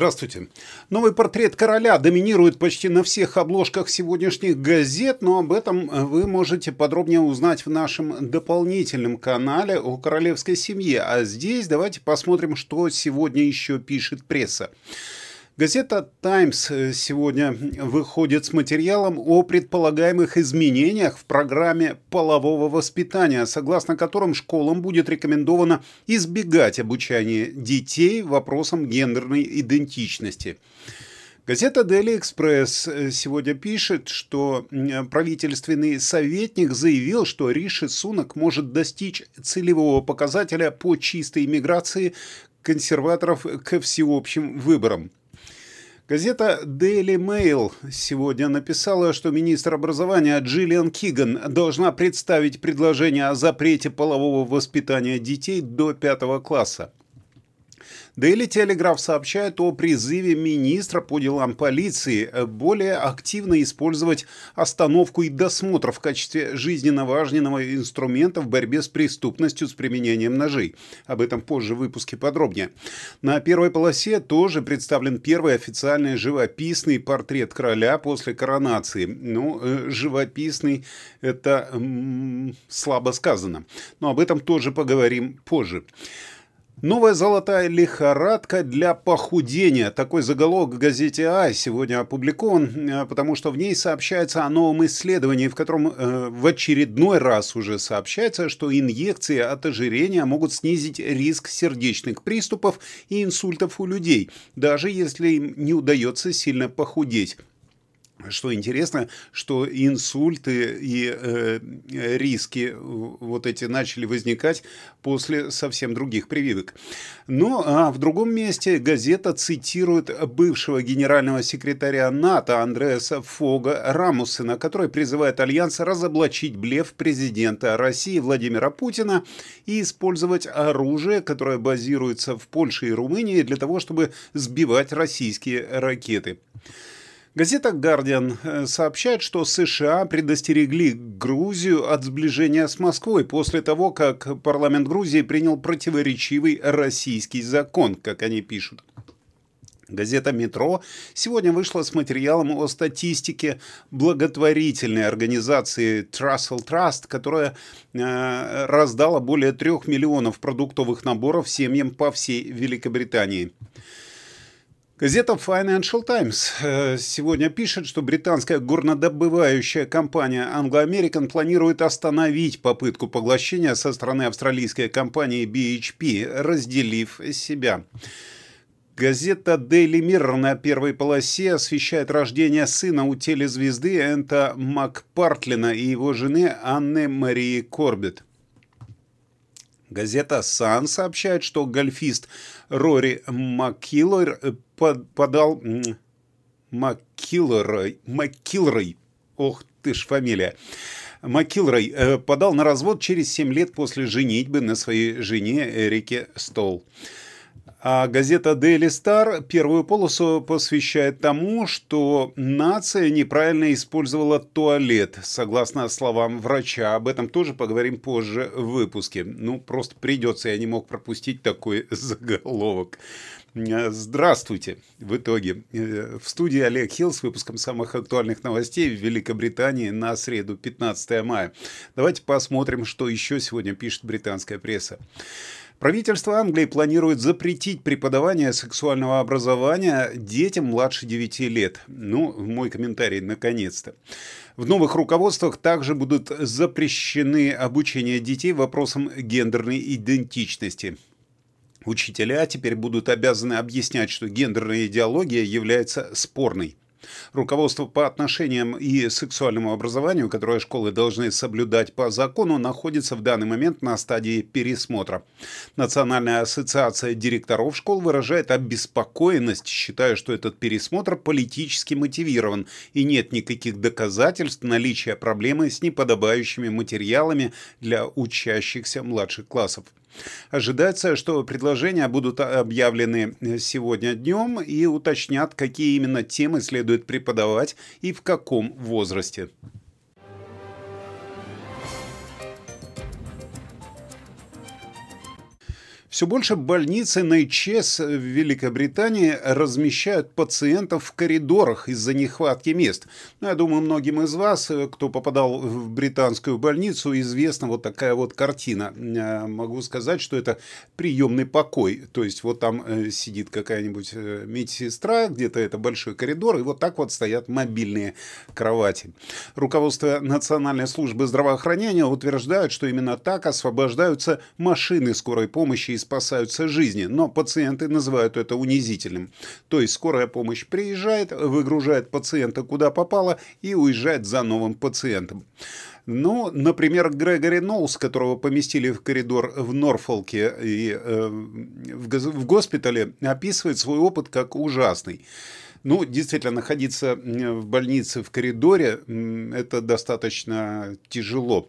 Здравствуйте. Новый портрет короля доминирует почти на всех обложках сегодняшних газет, но об этом э, вы можете подробнее узнать в нашем дополнительном канале о королевской семье. А здесь давайте посмотрим, что сегодня еще пишет пресса. Газета «Таймс» э, сегодня выходит с материалом о предполагаемых изменениях в программе полового воспитания, согласно которым школам будет рекомендовано избегать обучения детей вопросам гендерной идентичности. Газета «Дели Экспресс» э, сегодня пишет, что правительственный советник заявил, что Риши Сунок может достичь целевого показателя по чистой миграции консерваторов к всеобщим выборам. Газета Daily Mail сегодня написала, что министр образования Джиллиан Киган должна представить предложение о запрете полового воспитания детей до пятого класса. Daily Telegraph сообщает о призыве министра по делам полиции э, более активно использовать остановку и досмотр в качестве жизненно важного инструмента в борьбе с преступностью с применением ножей. Об этом позже в выпуске подробнее. На первой полосе тоже представлен первый официальный живописный портрет короля после коронации. Ну, э, живописный – это слабо сказано. Но об этом тоже поговорим позже. Новая золотая лихорадка для похудения. Такой заголовок в газете «А» сегодня опубликован, э, потому что в ней сообщается о новом исследовании, в котором э, в очередной раз уже сообщается, что инъекции от ожирения могут снизить риск сердечных приступов и инсультов у людей, даже если им не удается сильно похудеть. Что интересно, что инсульты и э, риски вот эти начали возникать после совсем других прививок. Ну, а в другом месте газета цитирует бывшего генерального секретаря НАТО Андреаса Фога Рамусена, который призывает Альянс разоблачить блеф президента России Владимира Путина и использовать оружие, которое базируется в Польше и Румынии для того, чтобы сбивать российские ракеты. Газета «Гардиан» э, сообщает, что США предостерегли Грузию от сближения с Москвой после того, как парламент Грузии принял противоречивый российский закон, как они пишут. Газета «Метро» сегодня вышла с материалом о статистике благотворительной организации Trussell Trust, которая э, раздала более трех миллионов продуктовых наборов семьям по всей Великобритании. Газета Financial Times э, сегодня пишет, что британская горнодобывающая компания Anglo American планирует остановить попытку поглощения со стороны австралийской компании BHP, разделив себя. Газета Daily Mirror на первой полосе освещает рождение сына у телезвезды Энта Макпартлина и его жены Анны Марии Корбетт. Газета «Сан» сообщает, что гольфист Рори Маккиллер э, подал... Маккиллер... Маккиллерой. Ох ты ж фамилия. Маккилрой э, подал на развод через 7 лет после женитьбы на своей жене Эрике Стол. А газета Daily Star первую полосу посвящает тому, что нация неправильно использовала туалет, согласно словам врача. Об этом тоже поговорим позже в выпуске. Ну, просто придется, я не мог пропустить такой заголовок. Э, здравствуйте! В итоге э, в студии Олег Хилл с выпуском самых актуальных новостей в Великобритании на среду 15 мая. Давайте посмотрим, что еще сегодня пишет британская пресса. Правительство Англии планирует запретить преподавание сексуального образования детям младше 9 лет. Ну, мой комментарий, наконец-то. В новых руководствах также будут запрещены обучение детей вопросам гендерной идентичности. Учителя теперь будут обязаны объяснять, что гендерная идеология является спорной. Руководство по отношениям и сексуальному образованию, которое школы должны соблюдать по закону, находится в данный момент на стадии пересмотра. Национальная ассоциация директоров школ выражает обеспокоенность, считая, что этот пересмотр политически мотивирован и нет никаких доказательств наличия проблемы с неподобающими материалами для учащихся младших классов. Ожидается, что предложения будут объявлены э, сегодня днем и уточнят, какие именно темы следует преподавать и в каком возрасте. Все больше больницы на ИЧС в Великобритании размещают пациентов в коридорах из-за нехватки мест. Ну, я думаю, многим из вас, э, кто попадал в британскую больницу, известна вот такая вот картина. Э, могу сказать, что это приемный покой. То есть вот там э, сидит какая-нибудь медсестра, где-то это большой коридор, и вот так вот стоят мобильные кровати. Руководство Национальной службы здравоохранения утверждает, что именно так освобождаются машины скорой помощи спасаются жизни, но пациенты называют это унизительным. То есть скорая помощь приезжает, выгружает пациента куда попало и уезжает за новым пациентом. Ну, например, Грегори Ноус, которого поместили в коридор в Норфолке и э, в, в госпитале, описывает свой опыт как ужасный. Ну, действительно, находиться э, в больнице в коридоре – это достаточно тяжело.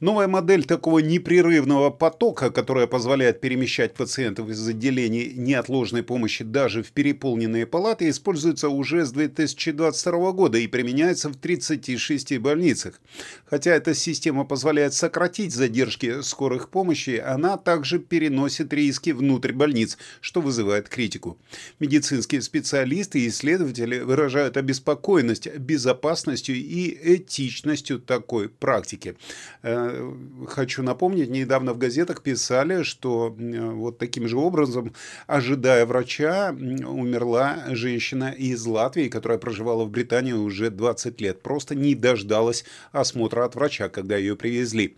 Новая модель такого непрерывного потока, которая позволяет перемещать пациентов из отделений неотложной помощи даже в переполненные палаты, используется уже с 2022 года и применяется в 36 больницах. Хотя эта система позволяет сократить задержки скорых помощи, она также переносит риски внутрь больниц, что вызывает критику. Медицинские специалисты и исследователи выражают обеспокоенность безопасностью и этичностью такой практики. Э, Э, хочу напомнить, недавно в газетах писали, что э, вот таким же образом, ожидая врача, умерла женщина из Латвии, которая проживала в Британии уже 20 лет. Просто не дождалась осмотра от врача, когда ее привезли.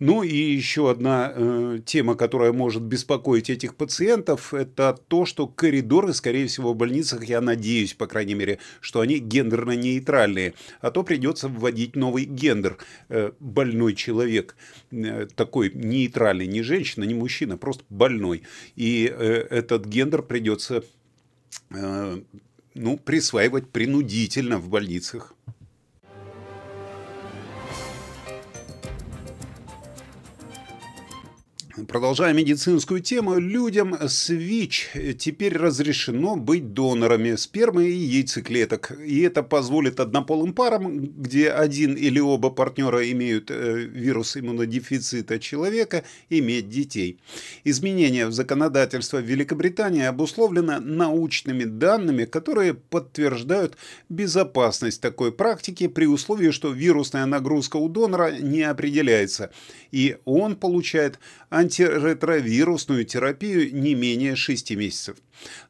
Ну и еще одна э, тема, которая может беспокоить этих пациентов, это то, что коридоры, скорее всего, в больницах, я надеюсь, по крайней мере, что они гендерно-нейтральные, а то придется вводить новый гендер. Э, больной человек, э, такой нейтральный, не женщина, не мужчина, просто больной. И э, этот гендер придется э, ну, присваивать принудительно в больницах. Продолжая медицинскую тему, людям с ВИЧ теперь разрешено быть донорами спермы и яйцеклеток. И это позволит однополым парам, где один или оба партнера имеют э, вирус иммунодефицита человека, иметь детей. Изменение в законодательство Великобритании обусловлено научными данными, которые подтверждают безопасность такой практики при условии, что вирусная нагрузка у донора не определяется, и он получает антиретровирусную терапию не менее 6 месяцев.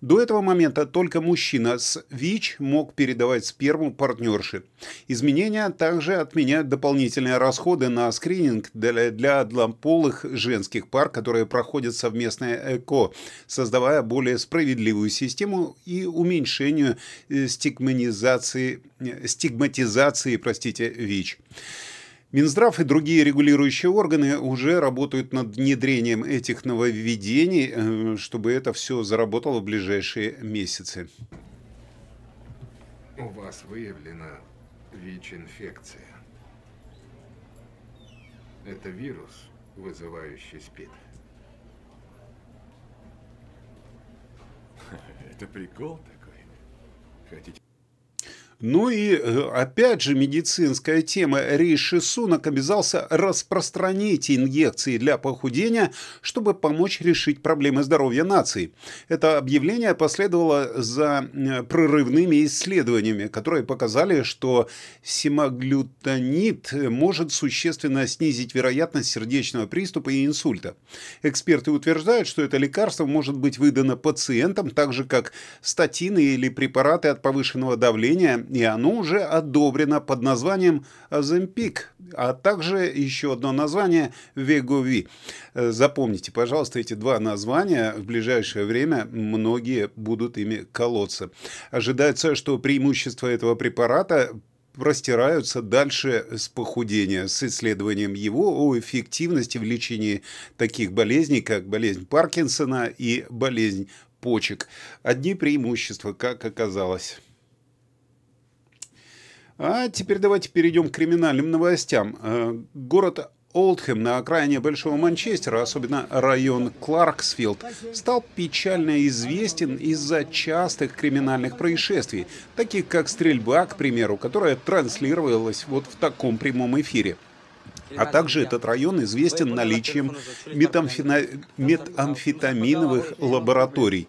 До этого момента только мужчина с ВИЧ мог передавать сперму партнерши. Изменения также отменяют дополнительные расходы на скрининг для, для однополых женских пар, которые проходят совместное ЭКО, создавая более справедливую систему и уменьшению э, стигматизации, э, стигматизации простите, ВИЧ. Минздрав и другие регулирующие органы уже работают над внедрением этих нововведений, э, чтобы это все заработало в ближайшие месяцы. У вас выявлена ВИЧ-инфекция. Это вирус, вызывающий СПИД. Это прикол такой. Хотите ну и, э, опять же, медицинская тема. Риши Сунак обязался распространить инъекции для похудения, чтобы помочь решить проблемы здоровья нации. Это объявление последовало за э, прорывными исследованиями, которые показали, что семаглютонид может существенно снизить вероятность сердечного приступа и инсульта. Эксперты утверждают, что это лекарство может быть выдано пациентам, так же как статины или препараты от повышенного давления и оно уже одобрено под названием «Оземпик», а также еще одно название «Вегови». Э, запомните, пожалуйста, эти два названия. В ближайшее время многие будут ими колоться. Ожидается, что преимущество этого препарата простираются дальше с похудения, с исследованием его о эффективности в лечении таких болезней, как болезнь Паркинсона и болезнь почек. Одни преимущества, как оказалось. А теперь давайте перейдем к криминальным новостям. Э, город Олдхэм на окраине Большого Манчестера, особенно район Кларксфилд, стал печально известен из-за частых криминальных происшествий, таких как стрельба, к примеру, которая транслировалась вот в таком прямом эфире. А также этот район известен наличием метамфетаминовых лабораторий.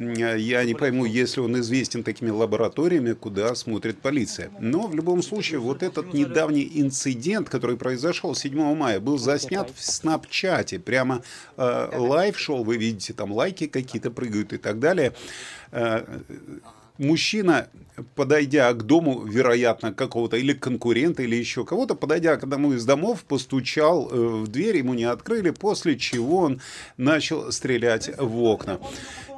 Э, я не пойму, если он известен такими лабораториями, куда смотрит полиция. Но в любом случае, вот ну, этот ну, ну, недавний инцидент, который произошел 7 мая, был заснят в снапчате. Прямо э, лайв шел, вы видите, там лайки какие-то прыгают и так далее. Э, мужчина, подойдя к дому, вероятно, какого-то или конкурента, или еще кого-то, подойдя к одному из домов, постучал э, в дверь, ему не открыли, после чего он начал стрелять в окна.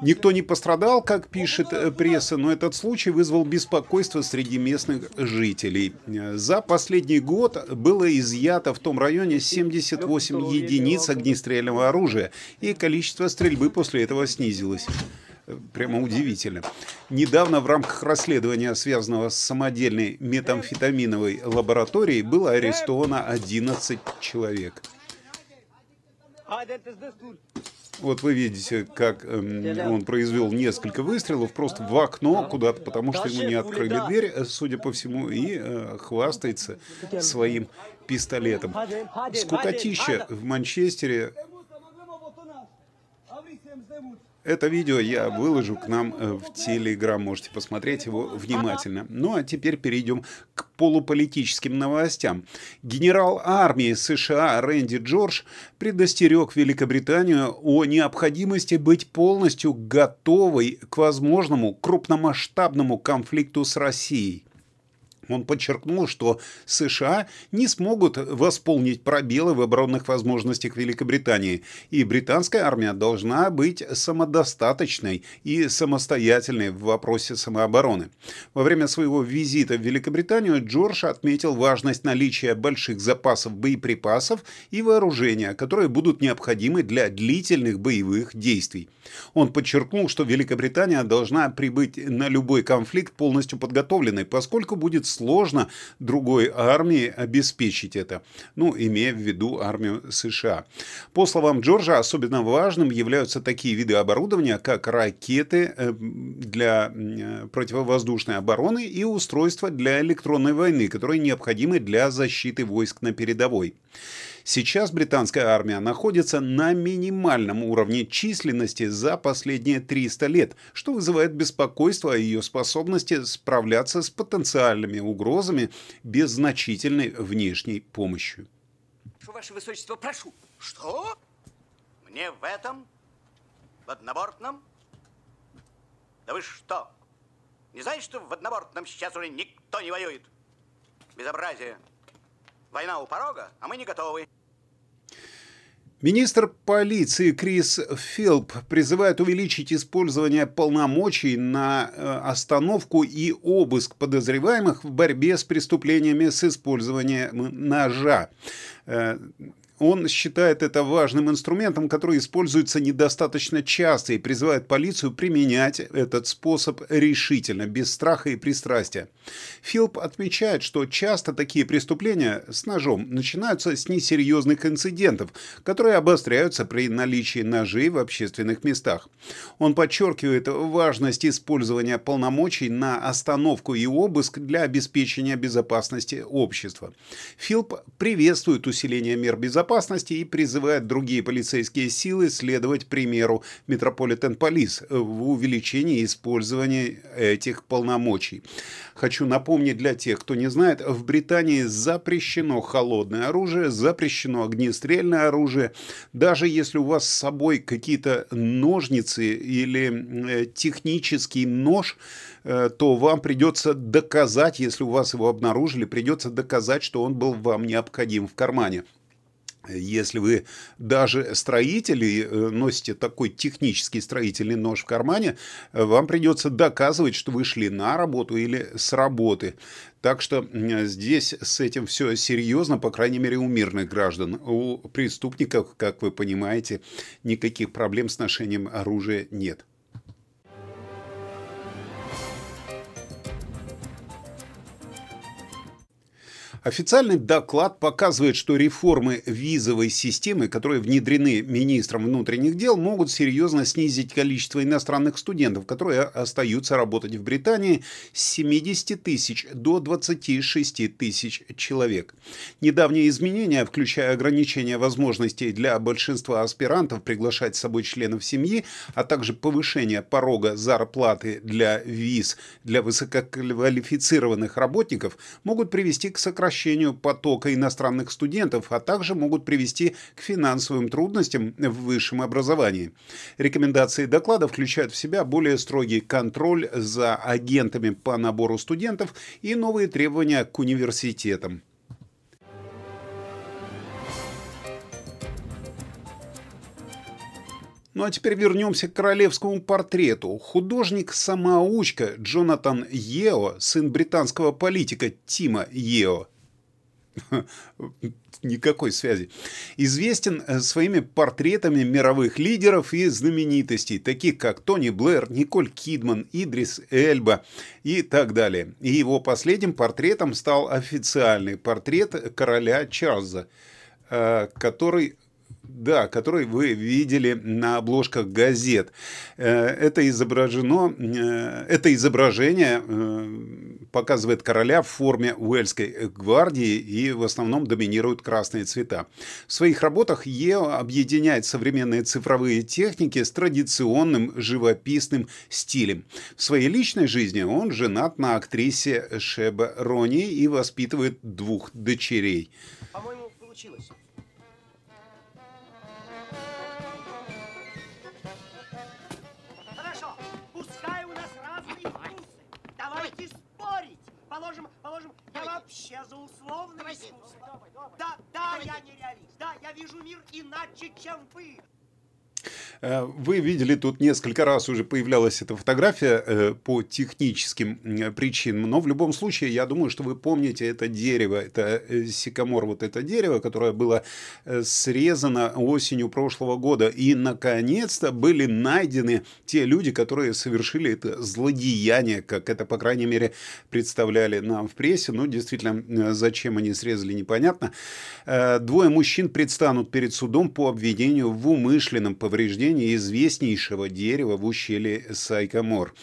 Никто не пострадал, как пишет э, пресса, но этот случай вызвал беспокойство среди местных жителей. За последний год было изъято в том районе 78 единиц огнестрельного оружия, и количество стрельбы после этого снизилось прямо удивительно. Недавно в рамках расследования, связанного с самодельной метамфетаминовой лабораторией, было арестовано 11 человек. Вот вы видите, как эм, он произвел несколько выстрелов просто в окно куда-то, потому что ему не открыли дверь, судя по всему, и э, хвастается своим пистолетом. Скукотища в Манчестере. Это видео я выложу к нам э, в Телеграм, можете посмотреть его внимательно. Ну а теперь перейдем к полуполитическим новостям. Генерал армии США Рэнди Джордж предостерег Великобританию о необходимости быть полностью готовой к возможному крупномасштабному конфликту с Россией. Он подчеркнул, что США не смогут восполнить пробелы в оборонных возможностях Великобритании, и британская армия должна быть самодостаточной и самостоятельной в вопросе самообороны. Во время своего визита в Великобританию Джордж отметил важность наличия больших запасов боеприпасов и вооружения, которые будут необходимы для длительных боевых действий. Он подчеркнул, что Великобритания должна прибыть на любой конфликт полностью подготовленной, поскольку будет сложно другой армии обеспечить это, ну, имея в виду армию США. По словам Джорджа, особенно важным являются такие виды оборудования, как ракеты э, для противовоздушной обороны и устройства для электронной войны, которые необходимы для защиты войск на передовой. Сейчас британская армия находится на минимальном уровне численности за последние 300 лет, что вызывает беспокойство о ее способности справляться с потенциальными угрозами без значительной внешней помощи. Ваше Высочество, прошу. Что? Мне в этом? В однобортном? Да вы что? Не знаете, что в однобортном сейчас уже никто не воюет? Безобразие. Война у порога, а мы не готовы. Министр полиции Крис Филп призывает увеличить использование полномочий на э, остановку и обыск подозреваемых в борьбе с преступлениями с использованием ножа. Э, он считает это важным инструментом, который используется недостаточно часто и призывает полицию применять этот способ решительно, без страха и пристрастия. Филп отмечает, что часто такие преступления с ножом начинаются с несерьезных инцидентов, которые обостряются при наличии ножей в общественных местах. Он подчеркивает важность использования полномочий на остановку и обыск для обеспечения безопасности общества. Филп приветствует усиление мер безопасности, безопасности и призывает другие полицейские силы следовать примеру Метрополитен Полис в увеличении использования этих полномочий. Хочу напомнить для тех, кто не знает, в Британии запрещено холодное оружие, запрещено огнестрельное оружие. Даже если у вас с собой какие-то ножницы или э, технический нож, э, то вам придется доказать, если у вас его обнаружили, придется доказать, что он был вам необходим в кармане. Если вы даже строители э, носите такой технический строительный нож в кармане, э, вам придется доказывать, что вы шли на работу или с работы. Так что здесь с этим все серьезно, по крайней мере, у мирных граждан. У преступников, как вы понимаете, никаких проблем с ношением оружия нет. Официальный доклад показывает, что реформы визовой системы, которые внедрены министром внутренних дел, могут серьезно снизить количество иностранных студентов, которые остаются работать в Британии с 70 тысяч до 26 тысяч человек. Недавние изменения, включая ограничение возможностей для большинства аспирантов приглашать с собой членов семьи, а также повышение порога зарплаты для виз для высококвалифицированных работников, могут привести к сокращению сокращению потока иностранных студентов, а также могут привести к финансовым трудностям в высшем образовании. Рекомендации доклада включают в себя более строгий контроль за агентами по набору студентов и новые требования к университетам. Ну а теперь вернемся к королевскому портрету. Художник-самоучка Джонатан Ео, сын британского политика Тима Ео, Никакой связи. Известен э, своими портретами мировых лидеров и знаменитостей, таких как Тони Блэр, Николь Кидман, Идрис Эльба и так далее. И его последним портретом стал официальный портрет короля Чарльза, э, который да, который вы видели на обложках газет. Э, это изображено, э, это изображение э, показывает короля в форме Уэльской гвардии и в основном доминируют красные цвета. В своих работах Ео объединяет современные цифровые техники с традиционным живописным стилем. В своей личной жизни он женат на актрисе Шеба Рони и воспитывает двух дочерей. По-моему, получилось. положим, положим, я вообще за условное искусство. Да, да, я не реалист. Да, я вижу мир иначе, чем вы. Э, вы видели, тут несколько раз уже появлялась эта фотография э, по техническим причинам, но в любом случае, я думаю, что вы помните это дерево, это э, сикамор, вот это дерево, которое было срезано осенью прошлого года, и, наконец-то, были найдены те люди, которые совершили это злодеяние, как это, по крайней мере, представляли нам в прессе, ну, действительно, зачем они срезали, непонятно. Двое мужчин предстанут перед судом по обвинению в умышленном повреждении происхождение известнейшего дерева в ущелье Сайкомор.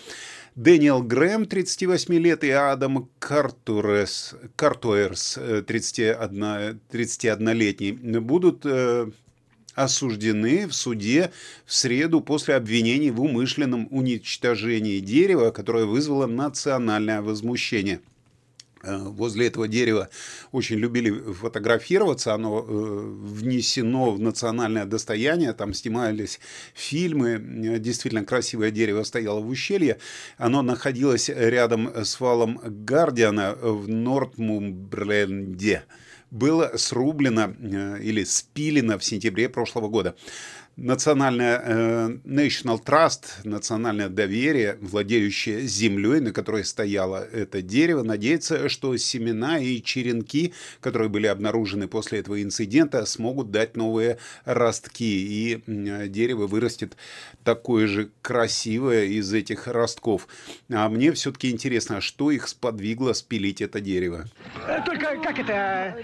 Дэниел Грэм, 38 лет, и Адам Картурес, Картуэрс, 31, 31-летний, будут э, осуждены в суде в среду после обвинений в умышленном уничтожении дерева, которое вызвало национальное возмущение. Э, возле этого дерева очень любили фотографироваться, оно э, внесено в национальное достояние, там снимались фильмы, э, действительно красивое дерево стояло в ущелье, оно находилось рядом с валом Гардиана в Нортмумбленде было срублено или спилено в сентябре прошлого года национальное э, National Trust, национальное доверие, владеющее землей, на которой стояло это дерево, надеется, что семена и черенки, которые были обнаружены после этого инцидента, смогут дать новые ростки, и э, дерево вырастет такое же красивое из этих ростков. А мне все-таки интересно, а что их сподвигло спилить это дерево. Э, только как это?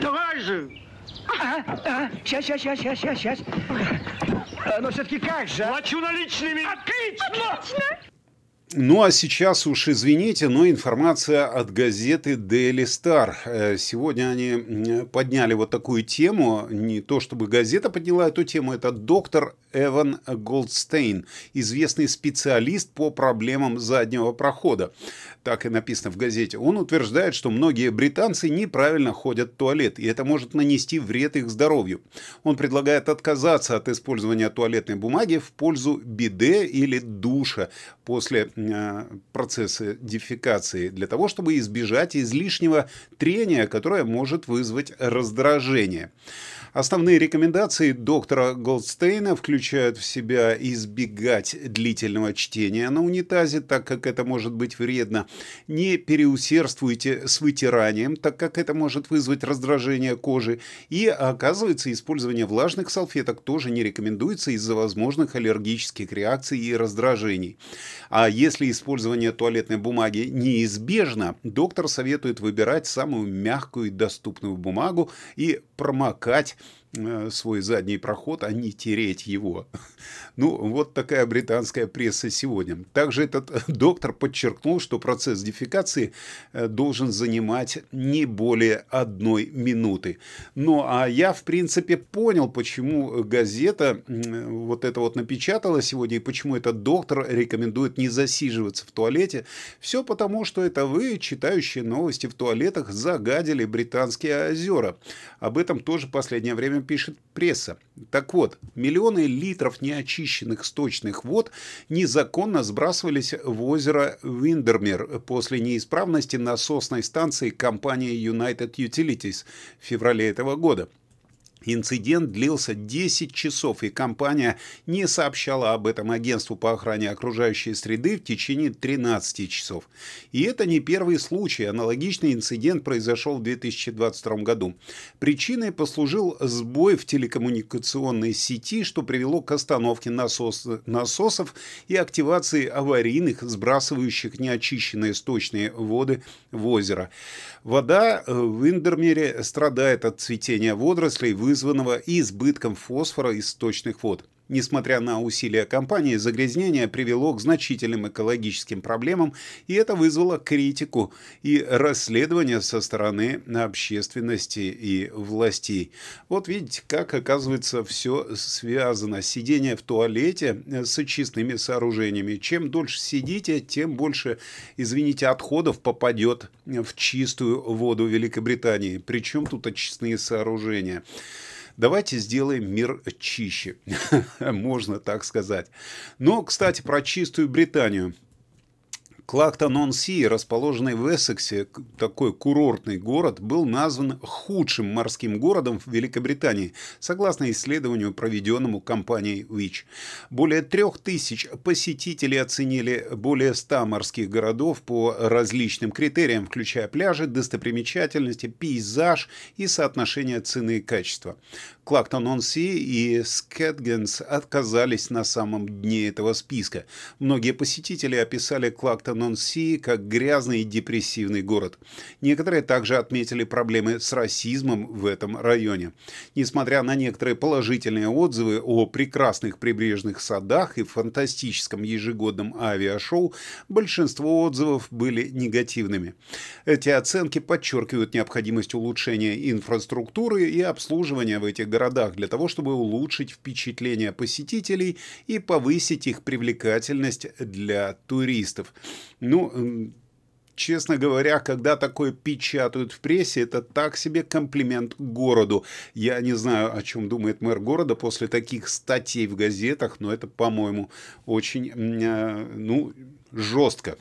Давай же! Сейчас, сейчас, сейчас, сейчас, сейчас, сейчас. Э, но все-таки как же? А? Плачу наличными. Отлично! Отлично! Ну а сейчас уж извините, но информация от газеты Daily Star. Э, сегодня они подняли вот такую тему, не то чтобы газета подняла эту тему, это доктор Эван Голдстейн, известный специалист по проблемам заднего прохода. Так и написано в газете. Он утверждает, что многие британцы неправильно ходят в туалет, и это может нанести вред их здоровью. Он предлагает отказаться от использования туалетной бумаги в пользу биде или душа после э, процесса дефекации, для того, чтобы избежать излишнего трения, которое может вызвать раздражение. Основные рекомендации доктора Голдстейна включают включают в себя избегать длительного чтения на унитазе, так как это может быть вредно. Не переусердствуйте с вытиранием, так как это может вызвать раздражение кожи. И оказывается, использование влажных салфеток тоже не рекомендуется из-за возможных аллергических реакций и раздражений. А если использование туалетной бумаги неизбежно, доктор советует выбирать самую мягкую и доступную бумагу и промокать Э, свой задний проход, а не тереть его. Ну, вот такая британская пресса сегодня. Также этот э, доктор подчеркнул, что процесс дефекации э, должен занимать не более одной минуты. Ну, а я, в принципе, понял, почему газета вот это вот напечатала сегодня и почему этот доктор рекомендует не засиживаться в туалете. Все потому, что это вы, читающие новости в туалетах, загадили британские озера. Об этом тоже в последнее время пишет пресса. Так вот, миллионы литров неочищенных сточных вод незаконно сбрасывались в озеро Виндермер после неисправности насосной станции компании United Utilities в феврале этого года – Инцидент длился 10 часов, и компания не сообщала об этом агентству по охране окружающей среды в течение 13 часов. И это не первый случай. Аналогичный инцидент произошел в 2022 году. Причиной послужил сбой в телекоммуникационной сети, что привело к остановке насос, насосов и активации аварийных, сбрасывающих неочищенные сточные воды в озеро. Вода э, в Индермере страдает от цветения водорослей, вызванного избытком фосфора из сточных вод. Несмотря на усилия компании, загрязнение привело к значительным экологическим проблемам, и это вызвало критику и расследование со стороны общественности и властей. Вот видите, как оказывается все связано. Сидение в туалете э, с очистными сооружениями. Чем дольше сидите, тем больше, извините, отходов попадет в чистую воду Великобритании. Причем тут очистные сооружения. Давайте сделаем мир чище, можно так сказать. Но, кстати, про чистую Британию – Клактон-он-Си, расположенный в Эссексе, такой курортный город, был назван худшим морским городом в Великобритании, согласно исследованию, проведенному компанией ВИЧ. Более трех тысяч посетителей оценили более ста морских городов по различным критериям, включая пляжи, достопримечательности, пейзаж и соотношение цены и качества клактон он и Скэтгенс отказались на самом дне этого списка. Многие посетители описали клактон он как грязный и депрессивный город. Некоторые также отметили проблемы с расизмом в этом районе. Несмотря на некоторые положительные отзывы о прекрасных прибрежных садах и фантастическом ежегодном авиашоу, большинство отзывов были негативными. Эти оценки подчеркивают необходимость улучшения инфраструктуры и обслуживания в этих городах для того, чтобы улучшить впечатление посетителей и повысить их привлекательность для туристов. Ну, Честно говоря, когда такое печатают в прессе, это так себе комплимент городу. Я не знаю, о чем думает мэр города после таких статей в газетах, но это, по-моему, очень, э, ну, жестко.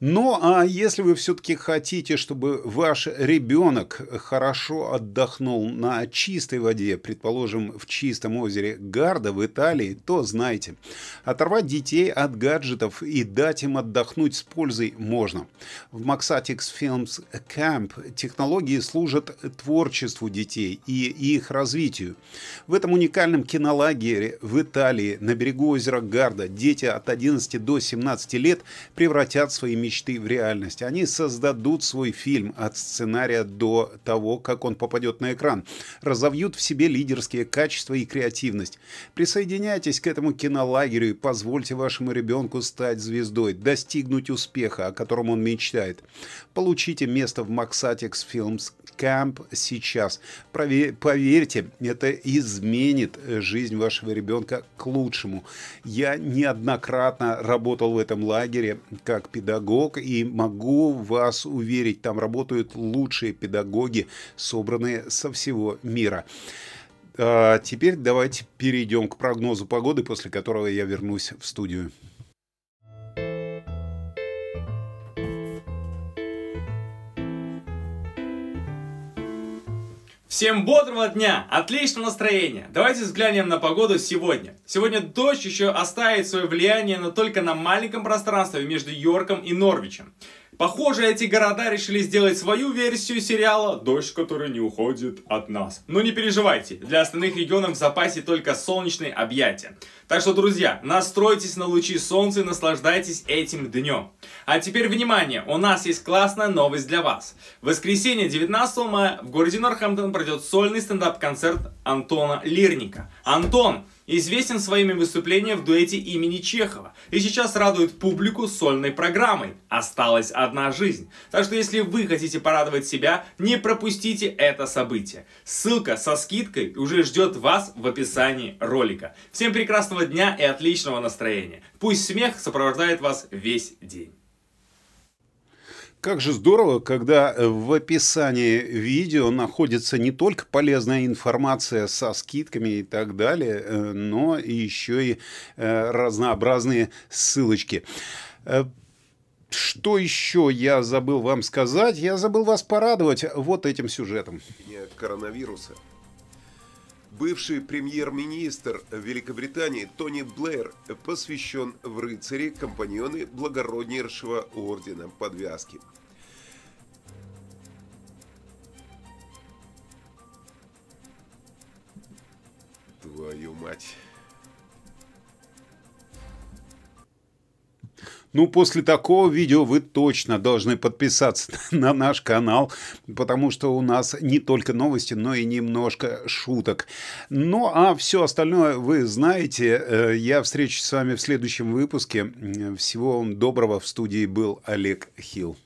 Ну а если вы все-таки хотите, чтобы ваш ребенок хорошо отдохнул на чистой воде, предположим, в чистом озере Гарда в Италии, то знайте, оторвать детей от гаджетов и дать им отдохнуть с пользой можно. В Maxatix Films Camp технологии служат творчеству детей и их развитию. В этом уникальном кинолагере в Италии на берегу озера Гарда дети от 11 до 17 лет превратят свои мечты в реальность. Они создадут свой фильм от сценария до того, как он попадет на экран. Разовьют в себе лидерские качества и креативность. Присоединяйтесь к этому кинолагерю и позвольте вашему ребенку стать звездой, достигнуть успеха, о котором он мечтает. Получите место в Maxatics Films Camp сейчас. поверьте, это изменит э, жизнь вашего ребенка к лучшему. Я неоднократно работал в этом лагере как педагог педагог, и могу вас уверить, там работают лучшие педагоги, собранные со всего мира. А теперь давайте перейдем к прогнозу погоды, после которого я вернусь в студию. Всем бодрого дня, отличного настроения. Давайте взглянем на погоду сегодня. Сегодня дождь еще оставит свое влияние, но только на маленьком пространстве между Йорком и Норвичем. Похоже, эти города решили сделать свою версию сериала «Дождь, который не уходит от нас». Но не переживайте, для остальных регионов в запасе только солнечные объятия. Так что, друзья, настройтесь на лучи солнца и наслаждайтесь этим днем. А теперь, внимание, у нас есть классная новость для вас. В воскресенье 19 мая в городе Норхэмптон пройдет сольный стендап-концерт Антона Лирника. Антон, известен своими выступлениями в дуэте имени Чехова и сейчас радует публику сольной программой «Осталась одна жизнь». Так что если вы хотите порадовать себя, не пропустите это событие. Ссылка со скидкой уже ждет вас в описании ролика. Всем прекрасного дня и отличного настроения. Пусть смех сопровождает вас весь день. Как же здорово, когда э, в описании видео находится не только полезная информация со скидками и так далее, э, но еще и э, разнообразные ссылочки. Что еще я забыл вам сказать? Я забыл вас порадовать вот этим сюжетом. Коронавируса. Бывший премьер-министр Великобритании Тони Блэр посвящен в рыцари компаньоны благороднейшего ордена подвязки. Твою мать. Ну, после такого видео вы точно должны подписаться на наш канал, потому что у нас не только новости, но и немножко шуток. Ну, а все остальное вы знаете. Э, я встречусь с вами в следующем выпуске. Всего вам доброго. В студии был Олег Хилл.